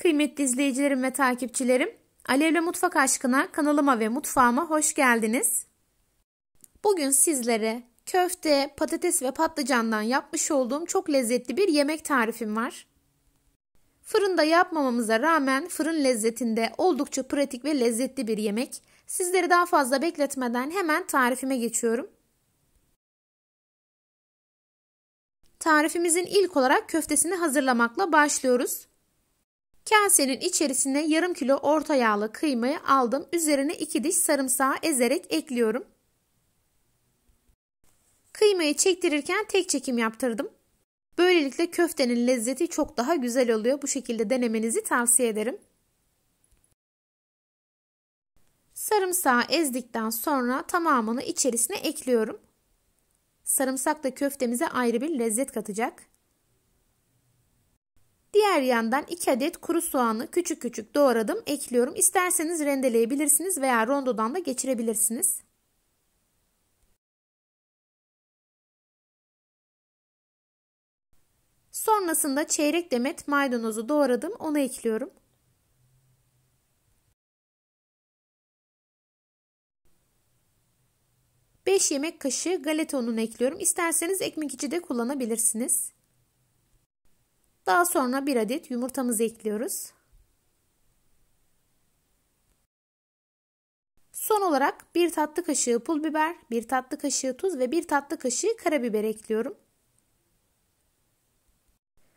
Kıymetli izleyicilerim ve takipçilerim, Alevle Mutfak Aşkına kanalıma ve mutfağıma hoş geldiniz. Bugün sizlere köfte, patates ve patlıcandan yapmış olduğum çok lezzetli bir yemek tarifim var. Fırında yapmamamıza rağmen fırın lezzetinde oldukça pratik ve lezzetli bir yemek. Sizleri daha fazla bekletmeden hemen tarifime geçiyorum. Tarifimizin ilk olarak köftesini hazırlamakla başlıyoruz. Kasenin içerisine yarım kilo orta yağlı kıymayı aldım. Üzerine iki diş sarımsağı ezerek ekliyorum. Kıymayı çektirirken tek çekim yaptırdım. Böylelikle köftenin lezzeti çok daha güzel oluyor. Bu şekilde denemenizi tavsiye ederim. Sarımsağı ezdikten sonra tamamını içerisine ekliyorum. Sarımsak da köftemize ayrı bir lezzet katacak. Diğer yandan 2 adet kuru soğanı küçük küçük doğradım ekliyorum. İsterseniz rendeleyebilirsiniz veya rondodan da geçirebilirsiniz. Sonrasında çeyrek demet maydanozu doğradım onu ekliyorum. Beş yemek kaşığı galeta ununu ekliyorum. İsterseniz ekmek içi de kullanabilirsiniz. Daha sonra bir adet yumurtamızı ekliyoruz. Son olarak 1 tatlı kaşığı pul biber, 1 tatlı kaşığı tuz ve 1 tatlı kaşığı karabiber ekliyorum.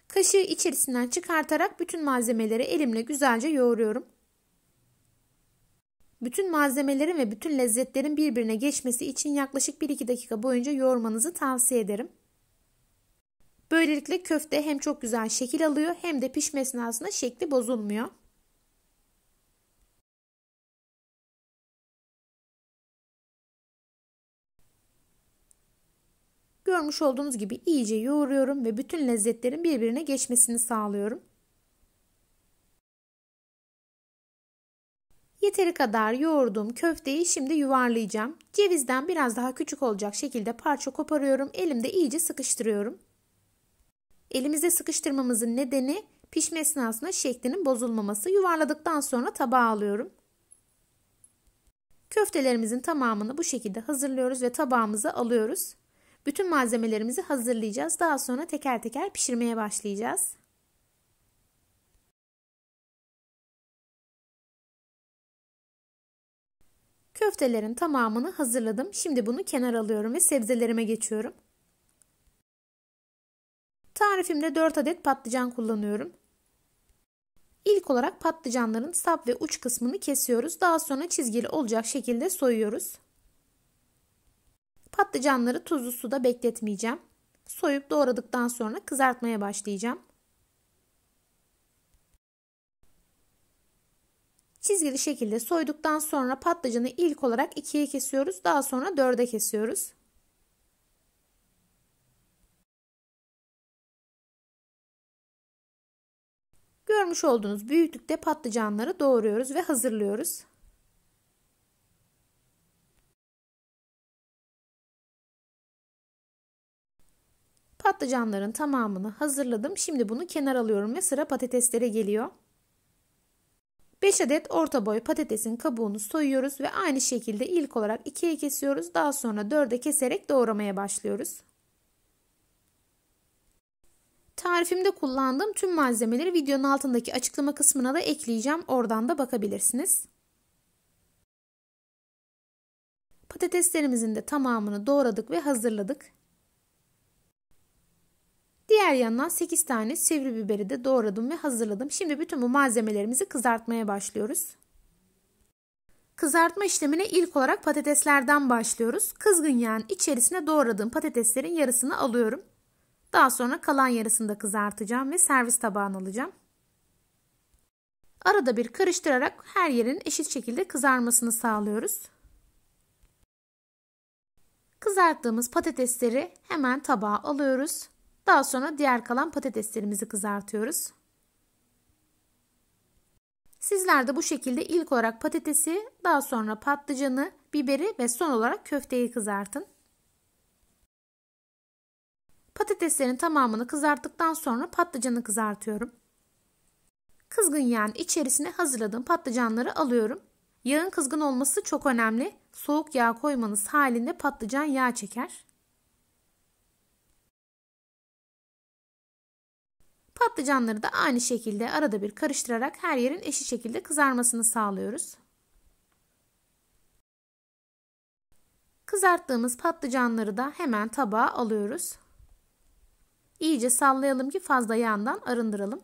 Kaşığı içerisinden çıkartarak bütün malzemeleri elimle güzelce yoğuruyorum. Bütün malzemelerin ve bütün lezzetlerin birbirine geçmesi için yaklaşık 1-2 dakika boyunca yoğurmanızı tavsiye ederim. Böylelikle köfte hem çok güzel şekil alıyor hem de pişme esnasında şekli bozulmuyor. Görmüş olduğunuz gibi iyice yoğuruyorum ve bütün lezzetlerin birbirine geçmesini sağlıyorum. Yeteri kadar yoğurduğum köfteyi şimdi yuvarlayacağım. Cevizden biraz daha küçük olacak şekilde parça koparıyorum. Elimde iyice sıkıştırıyorum. Elimizde sıkıştırmamızın nedeni pişme esnasında şeklinin bozulmaması. Yuvarladıktan sonra tabağa alıyorum. Köftelerimizin tamamını bu şekilde hazırlıyoruz ve tabağımıza alıyoruz. Bütün malzemelerimizi hazırlayacağız. Daha sonra teker teker pişirmeye başlayacağız. Köftelerin tamamını hazırladım. Şimdi bunu kenara alıyorum ve sebzelerime geçiyorum. Tarifimde 4 adet patlıcan kullanıyorum. İlk olarak patlıcanların sap ve uç kısmını kesiyoruz. Daha sonra çizgili olacak şekilde soyuyoruz. Patlıcanları tuzlu suda bekletmeyeceğim. Soyup doğradıktan sonra kızartmaya başlayacağım. Çizgili şekilde soyduktan sonra patlıcanı ilk olarak ikiye kesiyoruz. Daha sonra dörde kesiyoruz. Görmüş olduğunuz büyüklükte patlıcanları doğruyoruz ve hazırlıyoruz. Patlıcanların tamamını hazırladım. Şimdi bunu kenar alıyorum ve sıra patateslere geliyor. 5 adet orta boy patatesin kabuğunu soyuyoruz ve aynı şekilde ilk olarak ikiye kesiyoruz. Daha sonra dörde keserek doğramaya başlıyoruz. Tarifimde kullandığım tüm malzemeleri videonun altındaki açıklama kısmına da ekleyeceğim. Oradan da bakabilirsiniz. Patateslerimizin de tamamını doğradık ve hazırladık. Diğer yandan 8 tane sivri biberi de doğradım ve hazırladım. Şimdi bütün bu malzemelerimizi kızartmaya başlıyoruz. Kızartma işlemine ilk olarak patateslerden başlıyoruz. Kızgın yağın içerisine doğradığım patateslerin yarısını alıyorum. Daha sonra kalan yarısını da kızartacağım ve servis tabağına alacağım. Arada bir karıştırarak her yerin eşit şekilde kızarmasını sağlıyoruz. Kızarttığımız patatesleri hemen tabağa alıyoruz. Daha sonra diğer kalan patateslerimizi kızartıyoruz. Sizler de bu şekilde ilk olarak patatesi, daha sonra patlıcanı, biberi ve son olarak köfteyi kızartın. Patateslerin tamamını kızarttıktan sonra patlıcanı kızartıyorum. Kızgın yağın içerisine hazırladığım patlıcanları alıyorum. Yağın kızgın olması çok önemli. Soğuk yağ koymanız halinde patlıcan yağ çeker. Patlıcanları da aynı şekilde arada bir karıştırarak her yerin eşit şekilde kızarmasını sağlıyoruz. Kızarttığımız patlıcanları da hemen tabağa alıyoruz. İyice sallayalım ki fazla yağından arındıralım.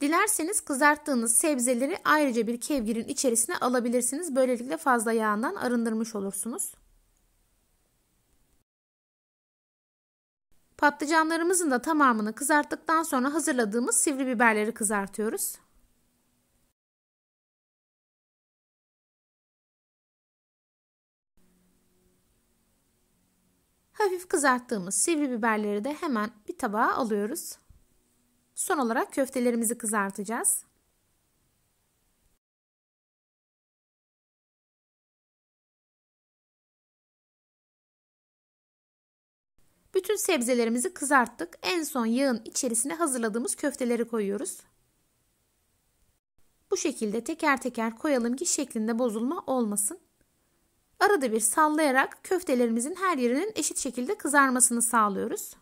Dilerseniz kızarttığınız sebzeleri ayrıca bir kevgirin içerisine alabilirsiniz. Böylelikle fazla yağından arındırmış olursunuz. Patlıcanlarımızın da tamamını kızarttıktan sonra hazırladığımız sivri biberleri kızartıyoruz. Hafif kızarttığımız sivri biberleri de hemen bir tabağa alıyoruz. Son olarak köftelerimizi kızartacağız. Bütün sebzelerimizi kızarttık. En son yağın içerisine hazırladığımız köfteleri koyuyoruz. Bu şekilde teker teker koyalım ki şeklinde bozulma olmasın. Arada bir sallayarak köftelerimizin her yerinin eşit şekilde kızarmasını sağlıyoruz.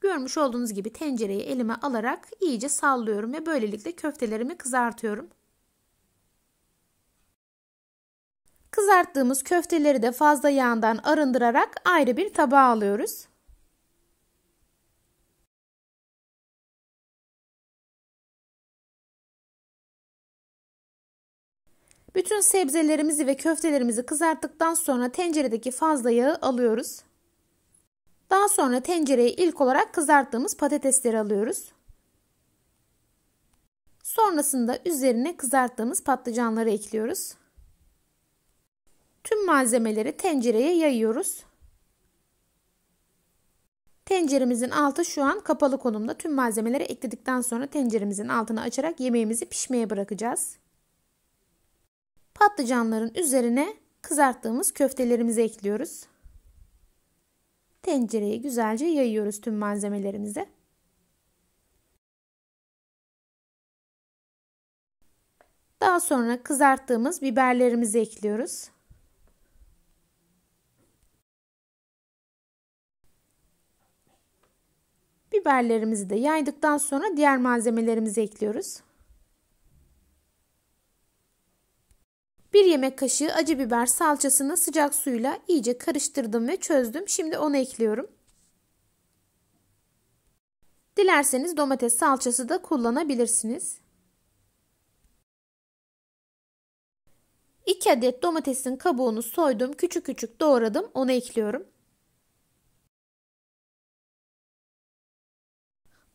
Görmüş olduğunuz gibi tencereyi elime alarak iyice sallıyorum ve böylelikle köftelerimi kızartıyorum. Kızarttığımız köfteleri de fazla yağından arındırarak ayrı bir tabağa alıyoruz. Bütün sebzelerimizi ve köftelerimizi kızarttıktan sonra tenceredeki fazla yağı alıyoruz. Daha sonra tencereye ilk olarak kızarttığımız patatesleri alıyoruz. Sonrasında üzerine kızarttığımız patlıcanları ekliyoruz. Tüm malzemeleri tencereye yayıyoruz. Tenceremizin altı şu an kapalı konumda. Tüm malzemeleri ekledikten sonra tenceremizin altını açarak yemeğimizi pişmeye bırakacağız. Patlıcanların üzerine kızarttığımız köftelerimizi ekliyoruz. Tencereye güzelce yayıyoruz tüm malzemelerimizi. Daha sonra kızarttığımız biberlerimizi ekliyoruz. Biberlerimizi de yaydıktan sonra diğer malzemelerimizi ekliyoruz. 1 yemek kaşığı acı biber salçasını sıcak suyla iyice karıştırdım ve çözdüm. Şimdi onu ekliyorum. Dilerseniz domates salçası da kullanabilirsiniz. 2 adet domatesin kabuğunu soydum, küçük küçük doğradım, onu ekliyorum.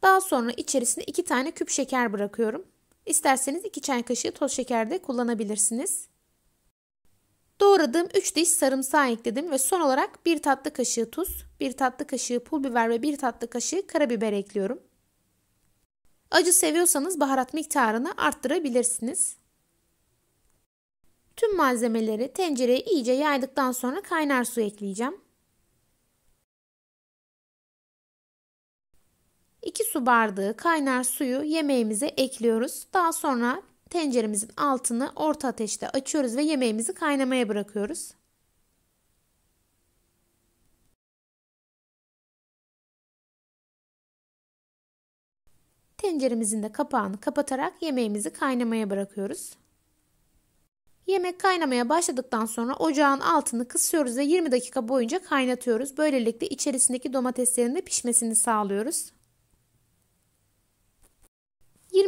Daha sonra içerisine 2 tane küp şeker bırakıyorum. İsterseniz 2 çay kaşığı toz şeker de kullanabilirsiniz. Doğradığım 3 diş sarımsağı ekledim ve son olarak 1 tatlı kaşığı tuz, 1 tatlı kaşığı pul biber ve 1 tatlı kaşığı karabiber ekliyorum. Acı seviyorsanız baharat miktarını arttırabilirsiniz. Tüm malzemeleri tencereye iyice yaydıktan sonra kaynar su ekleyeceğim. 2 su bardağı kaynar suyu yemeğimize ekliyoruz. Daha sonra Tenceremizin altını orta ateşte açıyoruz ve yemeğimizi kaynamaya bırakıyoruz. Tenceremizin de kapağını kapatarak yemeğimizi kaynamaya bırakıyoruz. Yemek kaynamaya başladıktan sonra ocağın altını kısıyoruz ve 20 dakika boyunca kaynatıyoruz. Böylelikle içerisindeki domateslerin de pişmesini sağlıyoruz.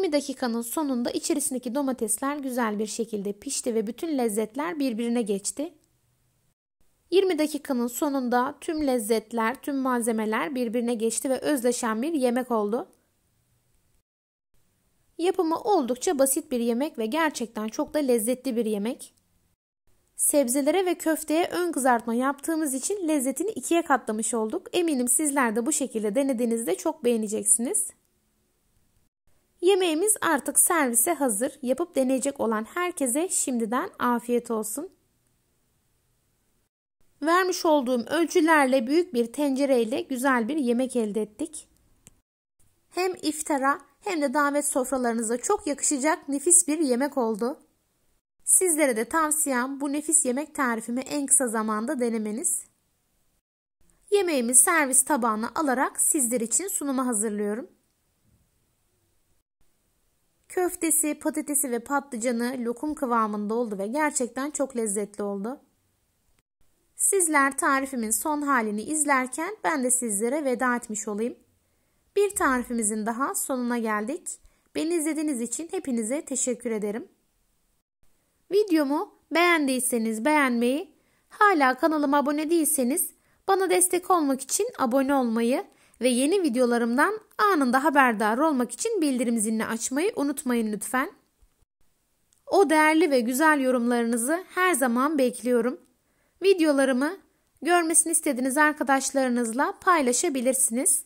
20 dakikanın sonunda içerisindeki domatesler güzel bir şekilde pişti ve bütün lezzetler birbirine geçti. 20 dakikanın sonunda tüm lezzetler, tüm malzemeler birbirine geçti ve özleşen bir yemek oldu. Yapımı oldukça basit bir yemek ve gerçekten çok da lezzetli bir yemek. Sebzelere ve köfteye ön kızartma yaptığımız için lezzetini ikiye katlamış olduk. Eminim sizler de bu şekilde denediğinizde çok beğeneceksiniz. Yemeğimiz artık servise hazır. Yapıp deneyecek olan herkese şimdiden afiyet olsun. Vermiş olduğum ölçülerle büyük bir tencereyle güzel bir yemek elde ettik. Hem iftara hem de davet sofralarınıza çok yakışacak nefis bir yemek oldu. Sizlere de tavsiyem bu nefis yemek tarifimi en kısa zamanda denemeniz. Yemeğimi servis tabağına alarak sizler için sunuma hazırlıyorum. Köftesi, patatesi ve patlıcanı lokum kıvamında oldu ve gerçekten çok lezzetli oldu. Sizler tarifimin son halini izlerken ben de sizlere veda etmiş olayım. Bir tarifimizin daha sonuna geldik. Beni izlediğiniz için hepinize teşekkür ederim. Videomu beğendiyseniz beğenmeyi, hala kanalıma abone değilseniz bana destek olmak için abone olmayı ve yeni videolarımdan anında haberdar olmak için bildirim zilini açmayı unutmayın lütfen. O değerli ve güzel yorumlarınızı her zaman bekliyorum. Videolarımı görmesini istediğiniz arkadaşlarınızla paylaşabilirsiniz.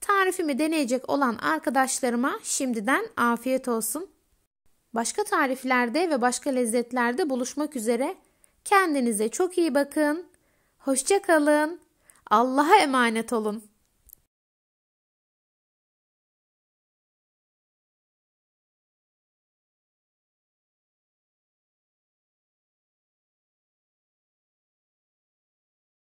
Tarifimi deneyecek olan arkadaşlarıma şimdiden afiyet olsun. Başka tariflerde ve başka lezzetlerde buluşmak üzere. Kendinize çok iyi bakın. Hoşçakalın. Allah'a emanet olun.